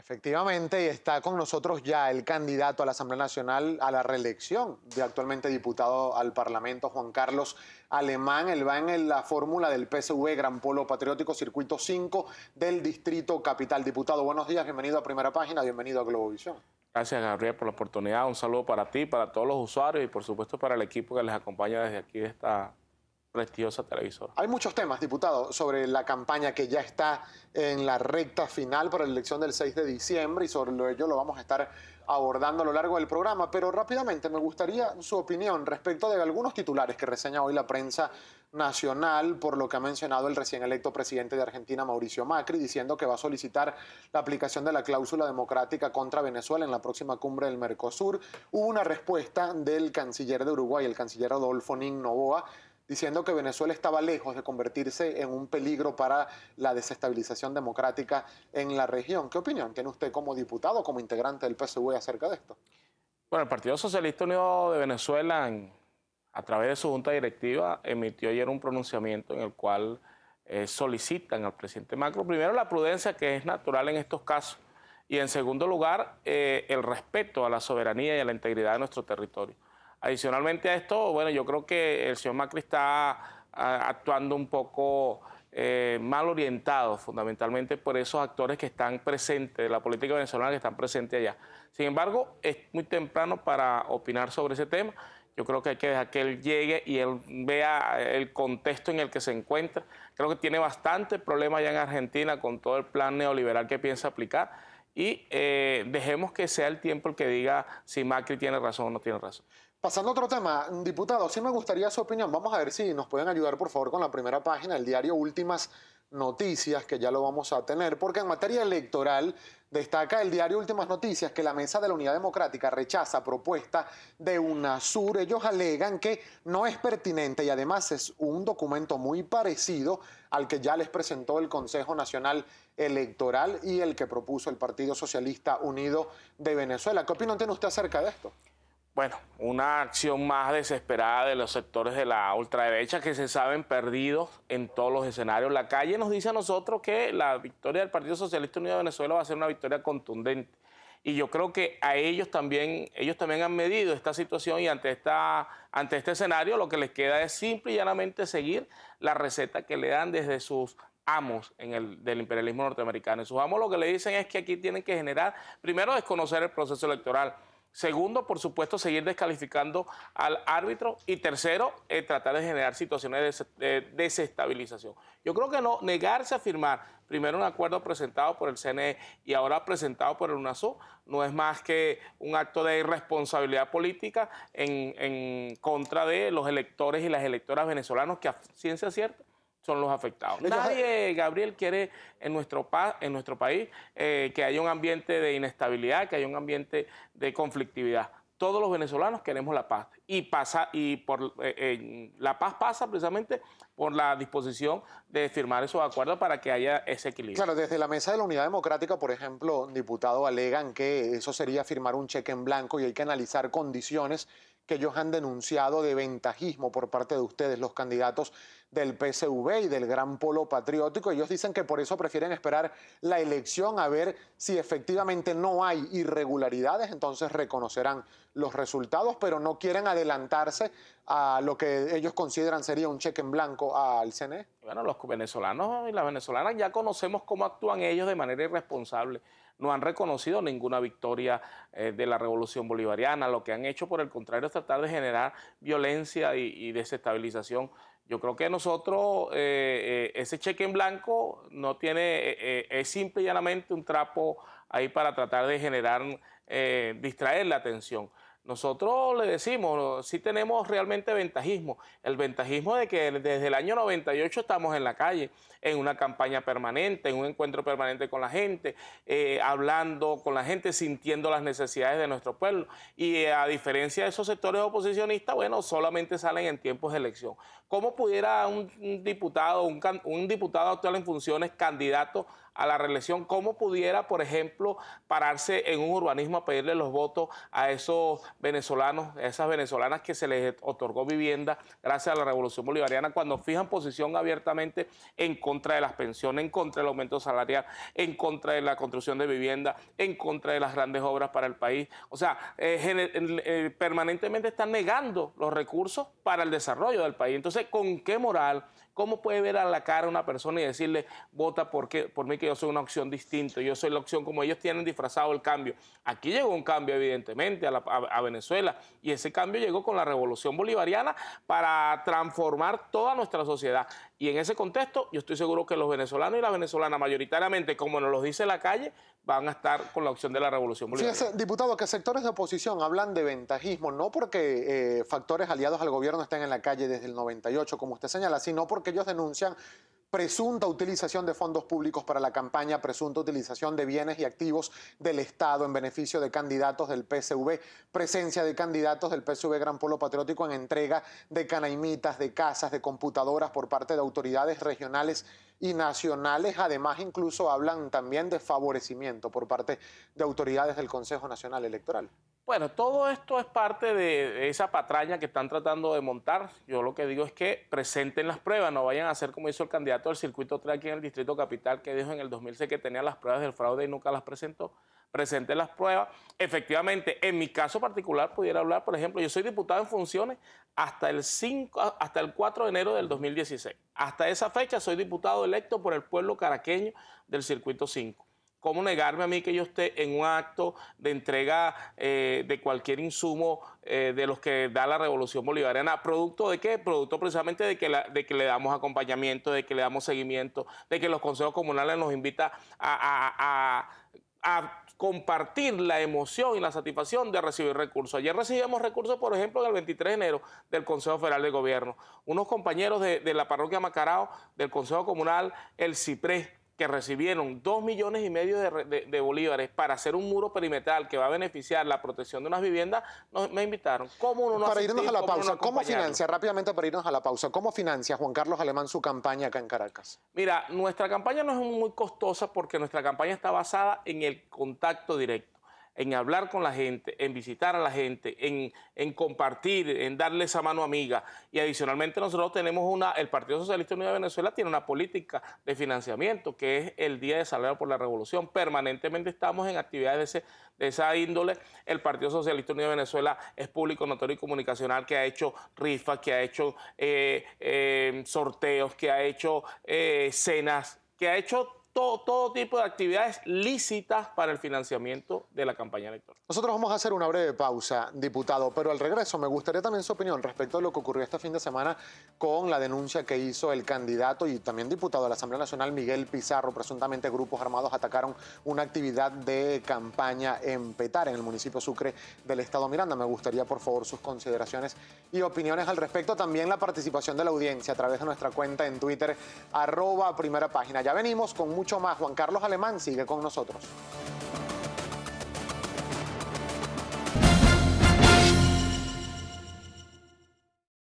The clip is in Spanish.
Efectivamente, y está con nosotros ya el candidato a la Asamblea Nacional a la reelección de actualmente diputado al Parlamento, Juan Carlos Alemán. Él va en la fórmula del PSV Gran Polo Patriótico, Circuito 5 del Distrito Capital. Diputado, buenos días, bienvenido a Primera Página, bienvenido a Globovisión. Gracias, Gabriel, por la oportunidad. Un saludo para ti, para todos los usuarios y, por supuesto, para el equipo que les acompaña desde aquí, esta Preciosa televisora. Hay muchos temas, diputado, sobre la campaña que ya está en la recta final para la elección del 6 de diciembre y sobre ello lo vamos a estar abordando a lo largo del programa, pero rápidamente me gustaría su opinión respecto de algunos titulares que reseña hoy la prensa nacional por lo que ha mencionado el recién electo presidente de Argentina, Mauricio Macri, diciendo que va a solicitar la aplicación de la cláusula democrática contra Venezuela en la próxima cumbre del Mercosur. Hubo una respuesta del canciller de Uruguay, el canciller Adolfo Nin Novoa, diciendo que Venezuela estaba lejos de convertirse en un peligro para la desestabilización democrática en la región. ¿Qué opinión tiene usted como diputado, como integrante del PSV acerca de esto? Bueno, el Partido Socialista Unido de Venezuela, a través de su junta directiva, emitió ayer un pronunciamiento en el cual eh, solicitan al presidente Macron, primero, la prudencia que es natural en estos casos, y en segundo lugar, eh, el respeto a la soberanía y a la integridad de nuestro territorio. Adicionalmente a esto, bueno, yo creo que el señor Macri está ah, actuando un poco eh, mal orientado, fundamentalmente por esos actores que están presentes, de la política venezolana que están presente allá. Sin embargo, es muy temprano para opinar sobre ese tema. Yo creo que hay que dejar que él llegue y él vea eh, el contexto en el que se encuentra. Creo que tiene bastante problema allá en Argentina con todo el plan neoliberal que piensa aplicar. Y eh, dejemos que sea el tiempo el que diga si Macri tiene razón o no tiene razón. Pasando a otro tema, diputado, sí me gustaría su opinión. Vamos a ver si nos pueden ayudar, por favor, con la primera página, del diario Últimas Noticias, que ya lo vamos a tener, porque en materia electoral destaca el diario Últimas Noticias que la Mesa de la Unidad Democrática rechaza propuesta de UNASUR. Ellos alegan que no es pertinente y además es un documento muy parecido al que ya les presentó el Consejo Nacional Electoral y el que propuso el Partido Socialista Unido de Venezuela. ¿Qué opinión tiene usted acerca de esto? bueno, una acción más desesperada de los sectores de la ultraderecha que se saben perdidos en todos los escenarios. La calle nos dice a nosotros que la victoria del Partido Socialista Unido de Venezuela va a ser una victoria contundente. Y yo creo que a ellos también, ellos también han medido esta situación y ante, esta, ante este escenario lo que les queda es simple y llanamente seguir la receta que le dan desde sus amos en el, del imperialismo norteamericano. Y sus amos lo que le dicen es que aquí tienen que generar, primero, desconocer el proceso electoral Segundo, por supuesto, seguir descalificando al árbitro. Y tercero, eh, tratar de generar situaciones de desestabilización. Yo creo que no, negarse a firmar primero un acuerdo presentado por el CNE y ahora presentado por el UNASUR no es más que un acto de irresponsabilidad política en, en contra de los electores y las electoras venezolanos que a ciencia cierta son los afectados. Nadie, Gabriel, quiere en nuestro, en nuestro país eh, que haya un ambiente de inestabilidad, que haya un ambiente de conflictividad. Todos los venezolanos queremos la paz y, pasa, y por, eh, la paz pasa precisamente por la disposición de firmar esos acuerdos para que haya ese equilibrio. Claro, desde la Mesa de la Unidad Democrática, por ejemplo, diputados alegan que eso sería firmar un cheque en blanco y hay que analizar condiciones que ellos han denunciado de ventajismo por parte de ustedes, los candidatos del PSV y del Gran Polo Patriótico. Ellos dicen que por eso prefieren esperar la elección a ver si efectivamente no hay irregularidades, entonces reconocerán los resultados, pero no quieren adelantarse a lo que ellos consideran sería un cheque en blanco al CNE. Bueno, los venezolanos y las venezolanas ya conocemos cómo actúan ellos de manera irresponsable no han reconocido ninguna victoria eh, de la revolución bolivariana. Lo que han hecho, por el contrario, es tratar de generar violencia y, desestabilización. Yo creo que nosotros eh, eh, ese cheque en blanco no tiene, es simple y llanamente un trapo ahí para tratar de generar, distraer la atención. Nosotros le decimos, sí tenemos realmente ventajismo. El ventajismo de que desde el año 98 estamos en la calle, en una campaña permanente, en un encuentro permanente con la gente, eh, hablando con la gente, sintiendo las necesidades de nuestro pueblo. Y eh, a diferencia de esos sectores oposicionistas, bueno, solamente salen en tiempos de elección. ¿Cómo pudiera un, diputado, un, un diputado actual en funciones, candidato a la reelección, cómo pudiera, por ejemplo, pararse en un urbanismo a pedirle los votos a esos venezolanos, a esas venezolanas que se les otorgó vivienda gracias a la Revolución Bolivariana, cuando fijan posición abiertamente en contra de las pensiones, en contra del aumento salarial, en contra de la construcción de vivienda, en contra de las grandes obras para el país. O sea, eh, eh, permanentemente están negando los recursos para el desarrollo del país. Entonces, ¿con qué moral? ¿Cómo puede ver a la cara a una persona y decirle, vota por, por mí que yo soy una opción distinta, yo soy la opción como ellos tienen disfrazado el cambio? Aquí llegó un cambio, evidentemente, a Venezuela y ese cambio llegó con la revolución bolivariana para transformar toda nuestra sociedad. Y en ese contexto, yo estoy seguro que los venezolanos y las venezolanas, mayoritariamente, como nos lo dice la calle, van a estar con la opción de la revolución bolivariana. diputado, que sectores de oposición hablan de ventajismo, no porque eh, factores aliados al gobierno estén en la calle desde el 98, como usted señala, sino porque ellos denuncian presunta utilización de fondos públicos para la campaña, presunta utilización de bienes y activos del Estado en beneficio de candidatos del PSV, presencia de candidatos del PSV Gran Polo Patriótico en entrega de canaimitas, de casas, de computadoras por parte de autoridades regionales y nacionales, además incluso hablan también de favorecimiento por parte de autoridades del Consejo Nacional Electoral. Bueno, todo esto es parte de esa patraña que están tratando de montar. Yo lo que digo es que presenten las pruebas, no vayan a hacer como hizo el candidato del circuito 3 aquí en el Distrito Capital, que dijo en el 2006 que tenía las pruebas del fraude y nunca las presentó presente las pruebas. Efectivamente, en mi caso particular pudiera hablar, por ejemplo, yo soy diputado en funciones hasta el 5 hasta el 4 de enero del 2016. Hasta esa fecha soy diputado electo por el pueblo caraqueño del circuito 5. ¿Cómo negarme a mí que yo esté en un acto de entrega eh, de cualquier insumo eh, de los que da la revolución bolivariana? ¿Producto de qué? Producto precisamente de que, de que le damos acompañamiento, de que le damos seguimiento, de que los consejos comunales nos invitan a compartir la emoción y la satisfacción de recibir recursos. Ayer recibimos recursos, por ejemplo, el 23 de enero del Consejo Federal de Gobierno. Unos compañeros de, de la parroquia Macarao, del Consejo Comunal, el CIPRES, que recibieron dos millones y medio de, bolívares para hacer un muro perimetral que va a beneficiar la protección de unas viviendas, me invitaron. ¿Cómo uno no Para irnos a la pausa, ¿cómo financia, rápidamente para irnos a la pausa, cómo financia Juan Carlos Alemán su campaña acá en Caracas? Mira, nuestra campaña no es muy costosa porque nuestra campaña está basada en el contacto directo en hablar con la gente, en visitar a la gente, en, compartir, en darle esa mano amiga. Y adicionalmente nosotros tenemos una, el Partido Socialista Unido de Venezuela tiene una política de financiamiento que es el Día de Salario por la Revolución. Permanentemente estamos en actividades de, ese, de esa índole. El Partido Socialista Unido de Venezuela es público, notorio y comunicacional que ha hecho rifas, que ha hecho eh, eh, sorteos, que ha hecho eh, cenas, que ha hecho todo, tipo de actividades lícitas para el financiamiento de la campaña electoral. Nosotros vamos a hacer una breve pausa, diputado, pero al regreso me gustaría también su opinión respecto a lo que ocurrió este fin de semana con la denuncia que hizo el candidato y también diputado de la Asamblea Nacional, Miguel Pizarro. Presuntamente grupos armados atacaron una actividad de campaña en Petar, en el municipio Sucre del Estado Miranda. Me gustaría, por favor, sus consideraciones y opiniones al respecto. También la participación de la audiencia a través de nuestra cuenta en Twitter, arroba primera página. Ya venimos con mucho más. Juan Carlos Alemán sigue con nosotros.